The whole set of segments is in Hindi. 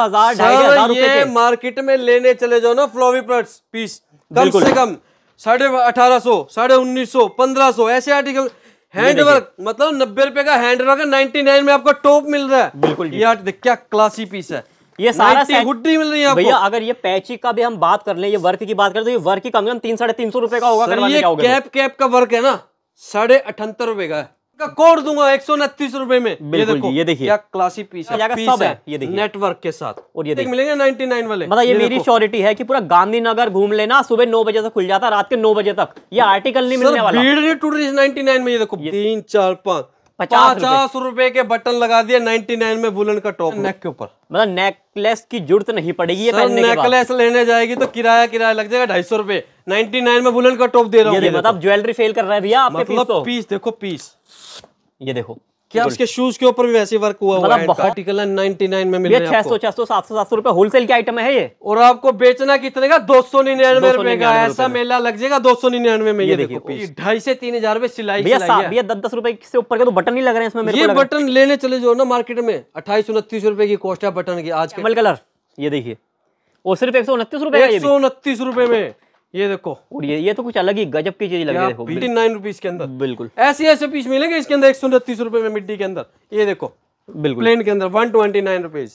हजार ये मार्केट में लेने चले जाओ ना फ्लोवी प्लट पीस कम से कम साढ़े अठारह सौ साढ़े उन्नीस सौ पंद्रह सौ ऐसे आर्टिकल हैंडवर्क मतलब नब्बे रुपए का हैंडवर्क है नाइनटी नाइन में आपको टॉप मिल रहा है बिल्कुल ये क्या क्लासी पीस है ये सारा हुड्डी मिल रही है भैया अगर ये पैची का भी हम बात कर ले ये वर्क की बात करें तो ये वर्क ही कम से कम तीन साढ़े तीन सौ रुपए का होगा ये कैप कैप का वर्क है ना साढ़े अठहत्तर रुपए का है का कोड दूंगा एक सौ उनतीस रुपए में ये देखो ये देखिए क्या क्लासी पीस है पीस सब है ये देखिए नेटवर्क के साथ और ये देखिए मिलेंगे 99 वाले मतलब ये, ये मेरी श्योरिटी है कि पूरा गांधीनगर घूम लेना सुबह नौ बजे तक खुल जाता रात के नौ बजे तक ये आर्टिकल नहीं मिलने वाला भीड़ नहीं टूट रही नाइनटी नाइन में ये देखो तीन चार पाँच पचास रुपए के बटन लगा दिया नाइनटी नाइन में बुलन का टॉप नेक के ऊपर मतलब नेकलेस की जरूरत नहीं पड़ेगी सर, नेकलेस लेने जाएगी तो किराया किराया लग जाएगा ढाई सौ रुपए नाइनटी नाइन में बुलन का टॉप दे रहा हूँ ज्वेलरी मतलब फेल कर रहा है भैया मतलब पीस तो। देखो पीस ये देखो क्या उसके शूज के ऊपर भी वैसे वर्क हुआ हुआ है आर्टिकल है 99 में मिल ये है 600 600 700 700 रुपए होलसेल के आइटम है ये और आपको बेचना कितने का दो सौ निन्यानवे रुपए का ऐसा मेला लग जाएगा दो सौ निन्यानवे में ये ढाई से तीन हजार रूपए सिलाई भैया दस दस रुपए से ऊपर के तो बटन नहीं लग रहे हैं इसमें ये बटन लेने चले जाओ ना मार्केट में अट्ठाईस उनतीस रुपए की कॉस्ट है बटन की आज कलर ये देखिए और सिर्फ एक सौ उनतीस रूपए एक सौ उनतीस रुपए में ये देखो और ये ये तो कुछ अलग ही गजब की चीज लग रही है एटी रुपीज के अंदर बिल्कुल ऐसे ऐसे पीस मिलेंगे इसके अंदर एक सौ उनतीस रुपए में मिट्टी के अंदर ये देखो बिल्कुल प्लेन के अंदर वन ट्वेंटी नाइन रुपीज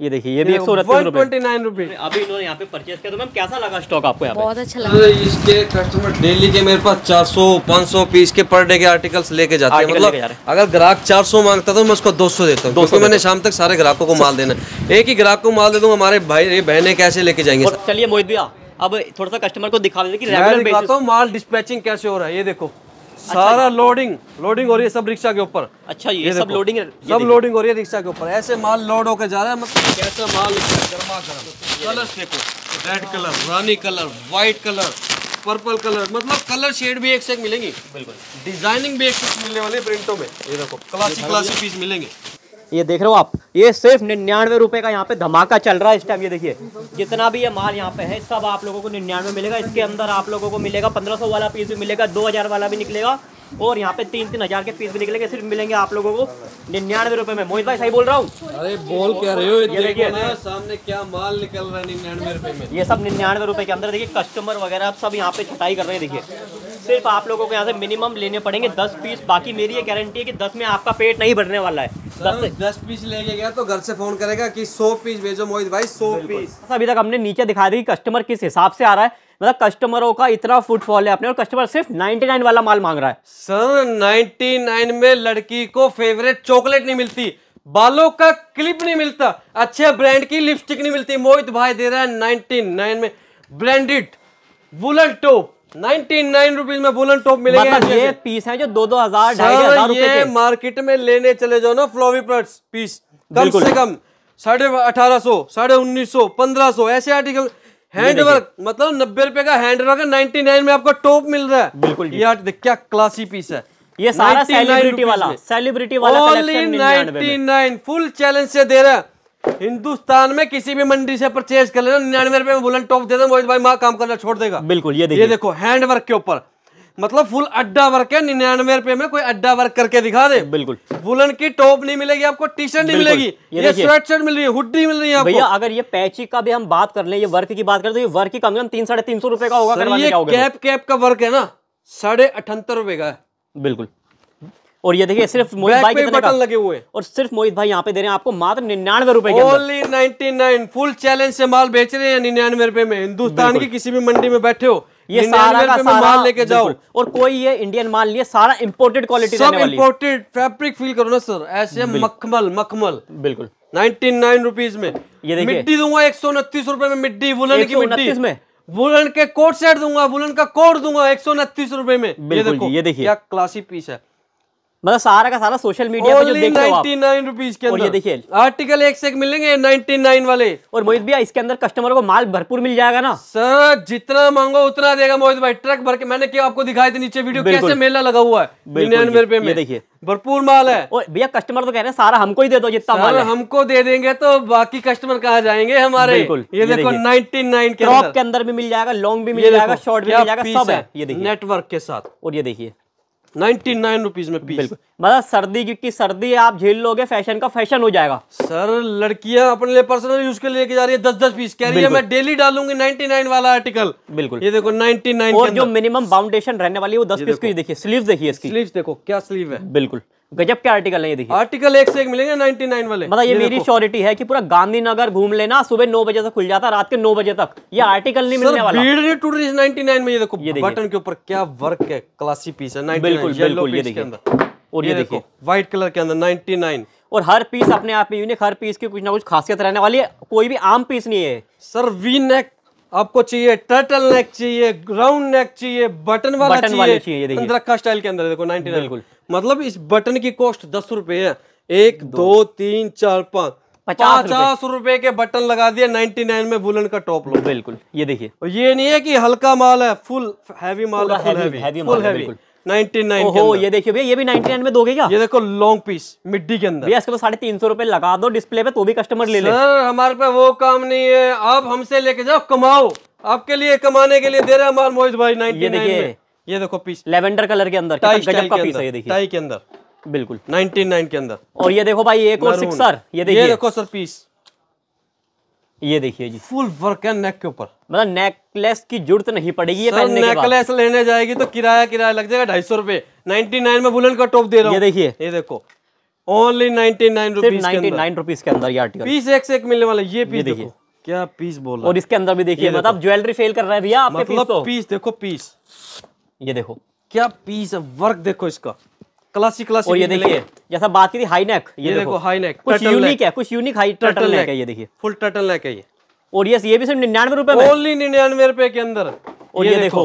ये देखिए ये भी एक सौ वन ट्वेंटी नाइन रुपीज अभी इन्होंने यहाँ पे परचेज किया तो मैम कैसा लगा स्टॉक आपको यहाँ बहुत अच्छा लगा इसके कस्टमर डेली के मेरे पास 400 500 पीस के पर डे के आर्टिकल्स लेके जाते हैं मतलब अगर ग्राहक 400 मांगता तो मैं उसको 200 देता हूँ क्योंकि मैंने शाम तक सारे ग्राहकों को माल देना एक ही ग्राहक को माल दे दूँ हमारे भाई बहने कैसे लेके जाएंगे चलिए मोहित भैया अब थोड़ा सा कस्टमर को दिखा देते कि माल डिस्पैचिंग कैसे हो रहा है ये देखो अच्छा, सारा लोडिंग अच्छा। लोडिंग हो रही है सब रिक्शा के ऊपर अच्छा ये, ये सब लोडिंग है सब लोडिंग हो रही है रिक्शा के ऊपर ऐसे माल लोड होकर जा रहा है मतलब कैसा माल गर्मा गर्म कलर्स देखो रेड कलर रानी colour white colour purple colour मतलब कलर शेड भी एक से एक मिलेंगी बिल्कुल डिजाइनिंग भी एक से मिलने वाले प्रिंटो में ये देखो क्लासिक क्लासिक पीस मिलेंगे ये देख रहे हो आप ये सिर्फ निन्यानवे रुपए का यहाँ पे धमाका चल रहा है इस टाइम ये देखिए जितना भी ये माल यहाँ पे है सब आप लोगों को निन्यानवे मिलेगा इसके अंदर आप लोगों को मिलेगा पंद्रह वाला पीस भी मिलेगा दो वाला भी निकलेगा और यहाँ पे तीन तीन हजार के पीस भी निकलेंगे सिर्फ मिलेंगे आप लोगों को निन्यानवे रुपए में मोहित भाई सही बोल रहा हूँ अरे बोल क्या रहे हो ये देखिए सामने क्या माल निकल रहा है निन्यानवे रुपए में ये सब निन्यानवे रुपए के अंदर देखिए कस्टमर वगैरह सब यहाँ पे छटाई कर रहे हैं देखिए सिर्फ आप लोगों को यहाँ से मिनिमम लेने पड़ेंगे दस पीस बाकी मेरी ये गारंटी है की दस में आपका पेट नहीं भरने वाला है दस, दस पीस लेके गया तो घर से फोन करेगा की सौ पीस भेजो मोहित भाई सौ पीस अभी तक हमने नीचे दिखा दी कस्टमर किस हिसाब से आ रहा है मतलब कस्टमरों का इतना फुटफॉल है अपने और कस्टमर सिर्फ 99 वाला माल मांग रहा है सर 99 में लड़की को फेवरेट चॉकलेट नहीं मिलती बालों का क्लिप नहीं मिलता अच्छे ब्रांड की लिपस्टिक नहीं मिलती मोहित भाई दे रहा है नाइनटी में ब्रांडेड वुलन टोप नाइनटी में वुलन टोप मिलेगा मतलब ये पीस है जो दो दो हजार हजार ये मार्केट में लेने चले जाओ ना फ्लॉवी पीस कम से कम साढ़े अठारह सौ साढ़े उन्नीस सौ पंद्रह सौ ऐसे आर्टिकल हैंडवर्क मतलब नब्बे रुपए का हैंडवर्क है नाइनटी नाइन में आपको टॉप मिल रहा है बिल्कुल यार क्या क्लासी पीस है ये सारा सेलिब्रिटी वाला सेलिब्रिटी वाला only ninety nine full challenge से दे रहा हिंदुस्तान में किसी भी मंडी से परचेज कर लेना निन्यानवे रुपए में बुलन टॉप दे दो मोहित भाई माँ काम करना छोड़ देगा बिल्कुल ये ये देखो हैंडवर्क के ऊपर मतलब फुल अड्डा वर्क है निन्यानवे रुपए में कोई अड्डा वर्क करके दिखा दे बिल्कुल वुलन की टॉप नहीं मिलेगी आपको टी शर्ट नहीं मिलेगी ये, ये स्वेट शर्ट मिल रही है हुडी मिल रही है भैया अगर ये पैची का भी हम बात कर ले ये वर्क की बात करें तो ये वर्क ही कम से कम तीन साढ़े तीन सौ रुपए का होगा ये कैप कैप का वर्क है ना साढ़े अठहत्तर रुपए का है बिल्कुल और ये देखिए सिर्फ मोहित भाई कितने बटन लगे हुए और सिर्फ मोहित भाई यहाँ पे दे रहे हैं आपको मात्र निन्यानवे रुपए only ninety nine full challenge से माल बेच रहे हैं निन्यानवे रुपए में हिंदुस्तान की किसी भी मंडी में बैठे हो ये सारा का सारा माल लेके जाओ और कोई ये इंडियन माल नहीं है सारा इम्पोर्टेड क्वालिटी सब इंपोर्टेड फैब्रिक फील करो ना सर ऐसे मखमल मखमल बिल्कुल नाइनटी नाइन रुपीज में ये मिट्टी दूंगा एक सौ उनतीस रुपए में मिट्टी वुलन की मिट्टी में वुलन के कोट सेट दूंगा वुलन का कोट दूंगा एक सौ उनतीस रुपए में ये देखो ये देखिए क्या क्लासी पीस है मतलब सारा का सारा सोशल मीडिया पे जो देख रहे हो आप के देखिए आर्टिकल एक से एक मिलेंगे 99 वाले और मोहित भैया इसके अंदर कस्टमर को माल भरपूर मिल जाएगा ना सर जितना मांगो उतना देगा मोहित भाई ट्रक भर के मैंने क्या आपको दिखाई नीचे वीडियो कैसे मेला लगा हुआ है निन्यानवे रुपए में देखिए भरपूर माल है और भैया कस्टमर तो कह रहे हैं सारा हमको ही दे दो जितना माल है हमको दे देंगे तो बाकी कस्टमर कहा जाएंगे हमारे ये देखो 99 के के अंदर भी मिल जाएगा लॉन्ग भी मिल जाएगा शॉर्ट भी मिल जाएगा सब है ये देखिए नेटवर्क के साथ और ये देखिए नाइनटी नाइन रुपीज में पीस मतलब सर्दी क्योंकि सर्दी आप झेल लोगे फैशन का फैशन हो जाएगा सर लड़कियां अपने लिए पर्सनल यूज के लिए जा रही है दस दस पीस कह रही है मैं डेली डालूंगी नाइनटी नाइन वाला आर्टिकल बिल्कुल ये देखो नाइनटी नाइन जो मिनिमम बाउंडेशन रहने वाली है वो दस पीस की देखिए स्लीव देखिए इसकी स्लीव देखो क्या स्लीव है बिल्कुल गजब के आर्टिकल है ये देखिए आर्टिकल एक से एक मिलेंगे 99 वाले मतलब ये, ये मेरी श्योरिटी है कि पूरा गांधीनगर घूम लेना सुबह नौ बजे तक खुल जाता रात के नौ बजे तक ये आर्टिकल नहीं मिलने वाला भीड़ नहीं टूट रही नाइनटी में ये देखो ये बटन के ऊपर क्या वर्क है क्लासी पीस है बिल्कुल बिल्कुल ये देखिए और ये देखो व्हाइट कलर के अंदर 99 और हर पीस अपने आप में यूनिक हर पीस की कुछ ना कुछ खासियत रहने वाली है कोई भी आम पीस नहीं है सर वी नेक आपको चाहिए टर्टल नेक चाहिए ग्राउंड नेक चाहिए बटन वाला बटन चाहिए, चाहिए अंदर रखा स्टाइल के अंदर देखो नाइनटी बिल्कुल मतलब इस बटन की कॉस्ट दस रुपए है एक दो, दो तीन चार पाँच पचास रुपए के बटन लगा दिया 99 में बुलन का टॉप लो बिल्कुल ये देखिए ये नहीं है कि हल्का माल है फुल हैवी माल है full heavy, heavy, heavy, heavy, heavy, heavy, heavy 99 ओहो ये देखिए भैया ये भी 99 में दोगे क्या ये देखो लॉन्ग पीस मिड्डी के अंदर भैया तो साढ़े तीन सौ रुपए लगा दो डिस्प्ले पे तो भी कस्टमर ले ले हमारे पे वो काम नहीं है आप हमसे लेके जाओ कमाओ आपके लिए कमाने के लिए दे रहे हमारे मोहित भाई ये देखिए ये देखो पीस लेवेंडर कलर के अंदर टाई के अंदर बिल्कुल 99 के अंदर और ये देखो भाई एक और सिक्सर ये देखिए देखो सर पीस ये देखिए जी फुल वर्क है नेक के ऊपर मतलब नेकलेस की जरूरत नहीं पड़ेगी ये नेकलेस लेने जाएगी तो किराया किराया लग जाएगा ढाई सौ रुपए नाइनटी नाइन में बुलेट का टॉप दे रहा हूँ ये देखिए ये देखो only ninety nine ninety nine rupees के अंदर पीस एक से एक मिलने वाला ये पीस देखिए क्या पीस बोल और इसके अंदर भी देखिए मतलब ज्वेलरी फेल कर रहे हैं भैया मतलब तो। पीस देखो पीस ये देखो क्या पीस है वर्क देखो इसका क्लासिक क्लासिक और ये देखिए जैसा बात की थी हाई नेक ये, देखो, देखो हाई नेक कुछ यूनिक है कुछ यूनिक हाई टर्टल नेक है ये देखिए फुल टर्टल नेक है ये और ये ये भी सिर्फ निन्यानवे रुपए में ओनली निन्यानवे रुपए के अंदर और ये देखो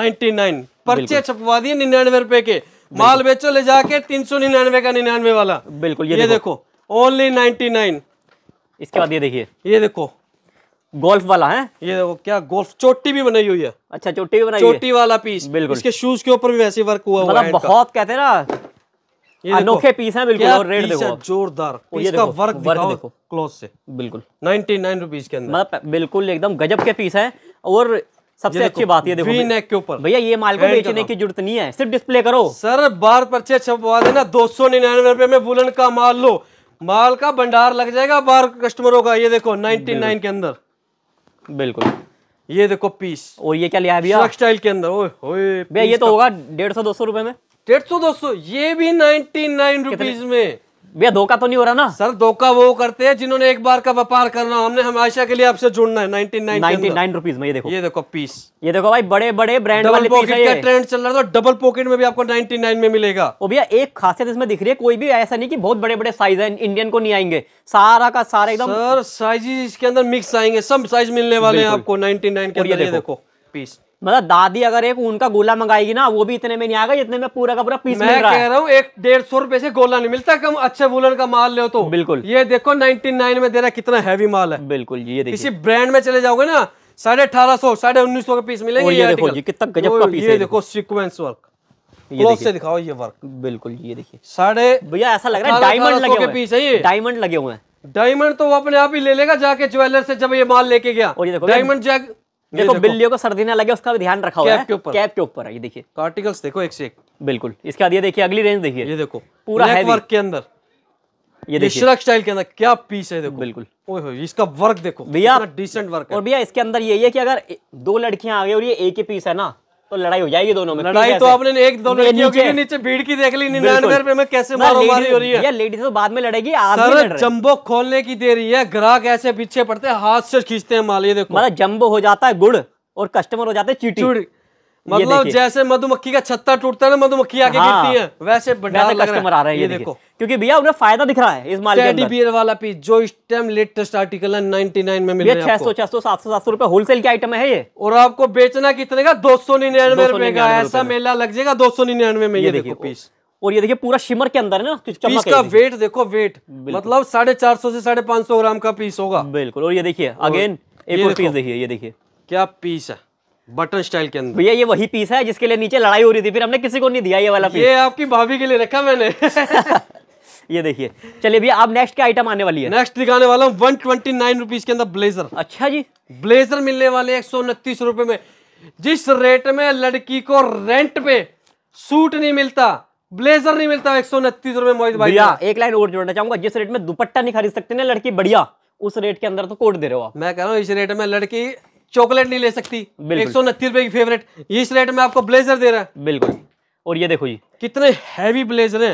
नाइनटी नाइन पर्चे छपवा दिए निन्यानवे रुपए के माल बेचो ले जाके तीन सौ निन्यानवे का निन्यानवे वाला बिल्कुल ये देखो ओनली नाइनटी नाइन इसके बाद ये देखिए ये देखो गोल्फ वाला है ये देखो क्या गोल्फ चोटी भी बनाई हुई है अच्छा चोटी भी बनाई चोटी वाला पीस बिल्कुल इसके शूज के ऊपर भी वैसे वर्क हुआ मतलब बहुत कहते हैं ना अनोखे पीस है बिल्कुल और रेट देखो जोरदार इसका वर्क वर्क देखो क्लोज से बिल्कुल नाइनटी नाइन रुपीज के अंदर मतलब बिल्कुल एकदम गजब के पीस है और सबसे अच्छी बात ये देखो नेक के ऊपर भैया ये माल को बेचने की जरूरत नहीं है सिर्फ डिस्प्ले करो सर बार पर्चे छपवा देना दो सौ निन्यानवे रुपए में वुलन का माल लो माल का भंडार लग जाएगा बार कस्टमरों का ये देखो नाइनटी नाइन के अंदर बिल्कुल ये देखो पीस और ये क्या लिया है भैया स्टाइल के अंदर भैया ये तो होगा डेढ़ सौ दो सौ रुपए में डेढ़ सौ दो सौ ये भी नाइनटी नाइन रुपीज में भैया धोखा तो नहीं हो रहा ना सर धोखा वो करते हैं जिन्होंने एक बार का व्यापार करना हमने हमेशा के लिए आपसे जुड़ना है नाइनटी नाइन रुपीज में ये देखो ये देखो पीस ये देखो भाई बड़े बड़े ब्रांड वाले पीस का ट्रेंड चल रहा था डबल पॉकेट में भी आपको नाइनटी नाइन में मिलेगा और भैया एक खासियत इसमें दिख रही है कोई भी ऐसा नहीं की बहुत बड़े बड़े साइज है इंडियन को नहीं आएंगे सारा का सारा एकदम सर साइजेस इसके अंदर मिक्स आएंगे सब साइज मिलने वाले हैं आपको नाइनटी नाइन के देखो पीस मतलब दादी अगर एक ऊन का गोला मंगाएगी ना वो भी इतने में नहीं आएगा जितने में पूरा का पूरा पीस मैं मिल रहा कह रहा हूँ एक डेढ़ सौ रुपए से गोला नहीं मिलता कम अच्छे वुलन का माल ले तो बिल्कुल ये देखो नाइनटी नाइन में दे रहा कितना हैवी माल है बिल्कुल ये किसी ब्रांड में चले जाओगे ना साढ़े अठारह सौ साढ़े उन्नीस सौ का पीस मिलेंगे ये देखो कितना ये देखो वर्क से दिखाओ ये वर्क बिल्कुल ये देखिए साढ़े भैया ऐसा लग रहा है डायमंड लगे हुए पीस है ये डायमंड लगे हुए हैं डायमंड तो वो अपने आप ही ले लेगा जाके ज्वेलर से जब ये माल लेके गया डायमंड जैक देखो, बिल्ली को सर्दी ना लगे उसका भी ध्यान रखा हुआ है कैप के ऊपर है ये देखिए कार्टिकल्स देखो एक से एक बिल्कुल इसके बाद ये देखिए अगली रेंज देखिए ये देखो पूरा वर्क के अंदर ये देखिए स्टाइल के अंदर क्या पीस है देखो बिल्कुल ओए इसका वर्क देखो भैया डिसेंट वर्क और भैया इसके अंदर यही है कि अगर दो लड़कियां आ गई और ये एक ही पीस है ना तो लड़ाई हो जाएगी दोनों में लड़ाई तो आपने एक दोनों के नीचे भीड़ की देख ली निन्यानवे रुपए में कैसे मारोमारी हो रही है लेडीज तो बाद में लड़ेगी आप सर जम्बो खोलने की दे रही है ग्राहक ऐसे पीछे पड़ते हैं हाथ से खींचते हैं माल ये देखो मतलब जम्बो हो जाता है गुड़ और कस्टमर हो जाते हैं चीटी मतलब जैसे मधुमक्खी का छत्ता टूटता है ना मधुमक्खी आके हाँ। गिरती है वैसे वैसे कस्टमर आ रहा है ये, ये देखो क्योंकि भैया उन्हें फायदा दिख रहा है इस माल के बियर वाला पीस जो इस टाइम लेटेस्ट आर्टिकल है 99 में सौ छह सौ सात सौ सात सौ रुपए होलसेल के आइटम है ये और आपको बेचना कितने का दो सौ निन्यानवे रुपए का ऐसा मेला लग जाएगा दो सौ निन्यानवे में ये देखो पीस और ये देखिए पूरा शिमर के अंदर है ना पीस तो का वेट देखो वेट मतलब साढ़े चार सौ से साढ़े पांच सौ ग्राम का पीस होगा बिल्कुल और ये देखिए अगेन एक और पीस देखिए ये देखिए क्या पीस है बटन स्टाइल के अंदर भैया ये वही पीस है जिसके लिए नीचे लड़ाई हो रही थी फिर हमने किसी को नहीं दिया ये वाला पीस ये आपकी भाभी के लिए रखा मैंने ये देखिए चलिए भैया आप नेक्स्ट क्या आइटम आने वाली है नेक्स्ट दिखाने वाला हूँ वन ट्वेंटी नाइन रुपीज के अंदर ब्लेजर अच्छा जी ब्लेजर मिलने वाले एक सौ उनतीस रुपए में जिस रेट में लड़की को रेंट पे सूट नहीं मिलता ब्लेजर नहीं मिलता एक सौ उनतीस रुपए मोहित भाई एक लाइन और जोड़ना चाहूंगा जिस रेट में दुपट्टा नहीं खरीद सकते ना लड़की बढ़िया उस रेट के अंदर तो कोट दे रहे हो आप मैं कह रहा हूँ इस रेट में लड़की चॉकलेट नहीं ले सकती एक सौ उनतीस रुपए की फेवरेट इस रेट में आपको ब्लेजर दे रहा है बिल्कुल और ये देखो जी कितने हैवी ब्लेजर है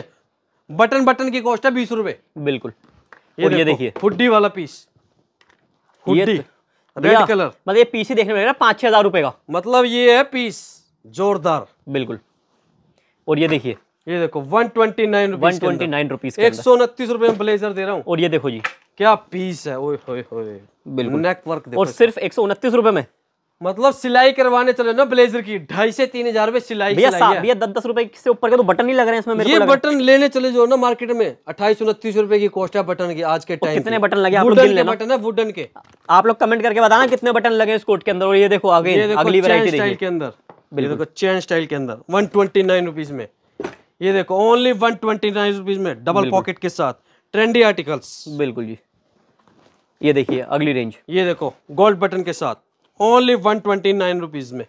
बटन बटन की कॉस्ट है बीस रुपए बिल्कुल ये और ये देखिए हुडी वाला पीस हुडी रेड कलर मतलब ये पीस ही देखने में पांच छह हज़ार रुपए का मतलब ये है पीस जोरदार बिल्कुल और ये देखिए ये देखो one twenty nine one twenty nine rupees एक सौ उनतीस रुपए में ब्लेजर दे रहा हूँ और ये देखो जी क्या पीस है ओए होए होए बिल्कुल नेक वर्क देखो और सिर्फ एक सौ उनतीस रुपए में मतलब सिलाई करवाने चले ना ब्लेजर की ढाई से तीन हजार रुपए सिलाई भैया दस दस रुपए से ऊपर के तो बटन नहीं लग रहे हैं इसमें मेरे ये को बटन लेने चले जो ना मार्केट में अट्ठाईस उनतीस रुपए की कॉस्ट है बटन की आज के टाइम कितने बटन लगे आप लोग बटन है वुडन के आप लोग कमेंट करके बताना कितने बटन लगे इस कोट के अंदर और ये देखो आगे अगली के अंदर बिल्कुल चैन स्टाइल के अंदर वन ट्वेंटी नाइन रुपीज में ये देखो only one twenty nine rupees में डबल पॉकेट के साथ ट्रेंडी आर्टिकल्स बिल्कुल जी ये देखिए अगली रेंज ये देखो गोल्ड बटन के साथ only one twenty nine rupees में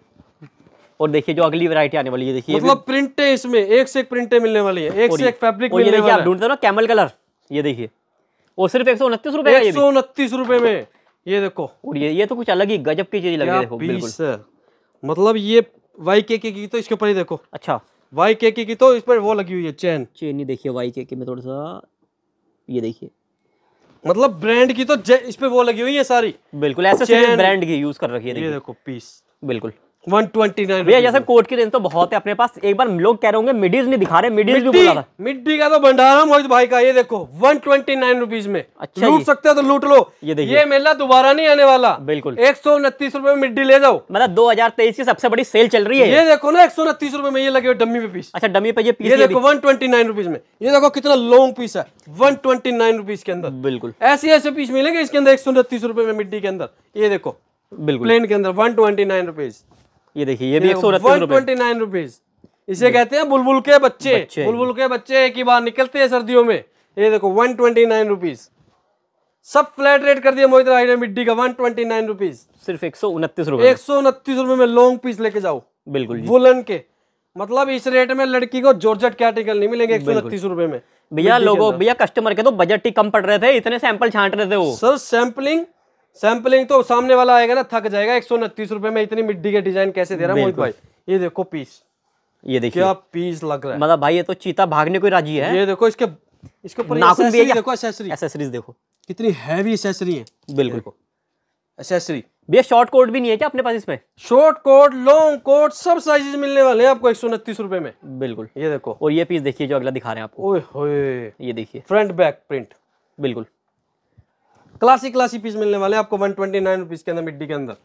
और देखिए जो अगली वैरायटी आने वाली है देखिए मतलब प्रिंटे इसमें एक से एक प्रिंटे मिलने वाली है एक से एक फैब्रिक मिलने वाला आप ना कैमल कलर ये देखिए वो सिर्फ एक सौ उनतीस रुपए एक सौ उनतीस रुपए में ये देखो और ये ये तो कुछ अलग ही गजब की चीज लग रही है मतलब ये वाई के के की तो इसके ऊपर ही देखो अच्छा वाई के के की तो इस पर वो लगी हुई है चैन चैन ये देखिए वाई के के में थोड़ा सा ये देखिए मतलब ब्रांड की तो इस पे वो लगी हुई है सारी बिल्कुल ऐसे ब्रांड की यूज कर रखी है ये देखो पीस बिल्कुल वन ट्वेंटी नाइन भैया जैसे कोट की रेंज तो बहुत है अपने पास एक बार लोग कह रहे होंगे मिडीज नहीं दिखा रहे मिडीज भी बोला था मिड्डी का तो भंडारा मोहित भाई का ये देखो वन ट्वेंटी नाइन रुपीज में अच्छा लूट सकते हो तो लूट लो ये देखिए ये मेला दोबारा नहीं आने वाला बिल्कुल एक सौ उनतीस रूपए में मिड्डी ले जाओ मतलब दो हजार तेईस की सबसे बड़ी सेल चल रही है ये देखो ना एक सौ उनतीस रूपए में ये लगे डमी पे पीस अच्छा डमी पे ये पीस देखो वन ट्वेंटी नाइन रुपीज में ये देखो कितना लॉन्ग पीस है वन ट्वेंटी नाइन रुपीज के अंदर बिल्कुल ऐसे ऐसे पीस मिलेंगे इसके अंदर एक सौ उनतीस रूपए में मिट्टी के अंदर ये देखो बिल्कुल प्लेन के अंदर वन ट्वेंटी नाइन रुपीज ये देखिए ये भी एक सौ इसे कहते हैं बुलबुल के बच्चे बुलबुल के बच्चे एक ही बार निकलते हैं सर्दियों में ये देखो वन ट्वेंटी नाइन रुपीज सब फ्लैट रेट कर दिया मोहित ने मिड्डी का वन ट्वेंटी नाइन रुपीज सिर्फ एक सौ उनतीस रुपए एक सौ उनतीस रुपए में लॉन्ग पीस लेके जाओ बिल्कुल वुलन के मतलब इस रेट में लड़की को जॉर्जेट के नहीं मिलेंगे एक सौ उनतीस रुपए में भैया लोगों भैया कस्टमर के तो बजट ही कम पड़ रहे थे इतने सैंपल छांट रहे थे वो सर सैंपलिंग सैम्पलिंग तो सामने वाला आएगा ना थक जाएगा एक सौ में इतनी मिट्टी के डिजाइन कैसे दे रहा मोहित भाई ये देखो पीस ये देखिए क्या पीस लग रहा है मतलब भाई ये तो चीता भागने को राजी है ये देखो इसके इसके ऊपर नाखून भी देखो एसेसरी एसेसरीज देखो कितनी हैवी एसेसरी है बिल्कुल एसेसरी भैया शॉर्ट कोट भी नहीं है क्या अपने पास इसमें शॉर्ट कोट लॉन्ग कोट सब साइजेस मिलने वाले हैं आपको एक सौ उनतीस रुपए में बिल्कुल ये देखो और ये पीस देखिए जो अगला दिखा रहे हैं आपको ये देखिए फ्रंट बैक प्रिंट बिल्कुल क्लासी क्लासी पीस मिलने वाले आपको वन ट्वेंटी नाइन रुपीज के अंदर मिट्टी के अंदर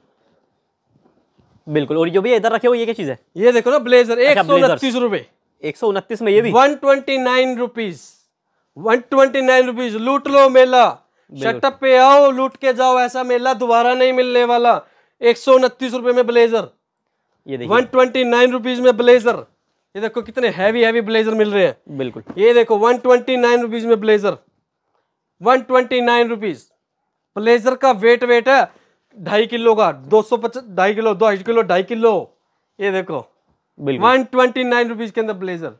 बिल्कुल और जो भी इधर रखे हुए ये क्या चीज है ये देखो ना ब्लेजर अच्छा, एक सौ उनतीस रुपए एक सौ उनतीस में ये भी one twenty nine rupees one twenty nine rupees लूट लो मेला शटअप पे आओ लूट के जाओ ऐसा मेला दोबारा नहीं मिलने वाला एक सौ उनतीस रुपए में ब्लेजर ये देखिए वन ट्वेंटी नाइन रुपीज में ब्लेजर ये देखो कितने हैवी हैवी ब्लेजर मिल रहे हैं बिल्कुल ये देखो वन ट्वेंटी नाइन रुपीज में blazer one twenty nine rupees blazer का वेट वेट है ढाई किलो का दो सौ पचास ढाई किलो दो किलो ढाई किलो ये देखो बिल्कुल वन ट्वेंटी नाइन रुपीज के अंदर ब्लेजर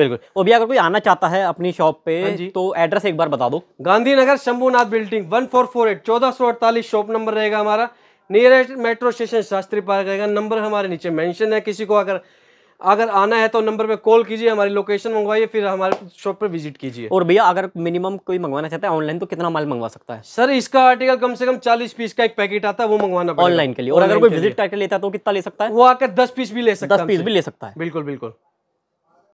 बिल्कुल और भी अगर कोई आना चाहता है अपनी शॉप पे हाँ तो एड्रेस एक बार बता दो Gandhinagar Shambhunath building one four four eight चौदह सौ अड़तालीस शॉप नंबर रहेगा हमारा nearest metro station Shastri park रहेगा नंबर हमारे नीचे मेंशन है किसी को अगर अगर आना है तो नंबर पे कॉल कीजिए हमारी लोकेशन मंगवाइए फिर हमारे शॉप पर विजिट कीजिए और भैया अगर मिनिमम कोई मंगवाना चाहता है ऑनलाइन तो कितना माल मंगवा सकता है सर इसका आर्टिकल कम से कम चालीस पीस का एक पैकेट आता है वो मंगवाना ऑनलाइन के लिए और अगर कोई विजिट करके लेता है तो कितना ले सकता है वो आकर दस पीस भी ले सकता है दस पीस भी ले सकता है बिल्कुल बिल्कुल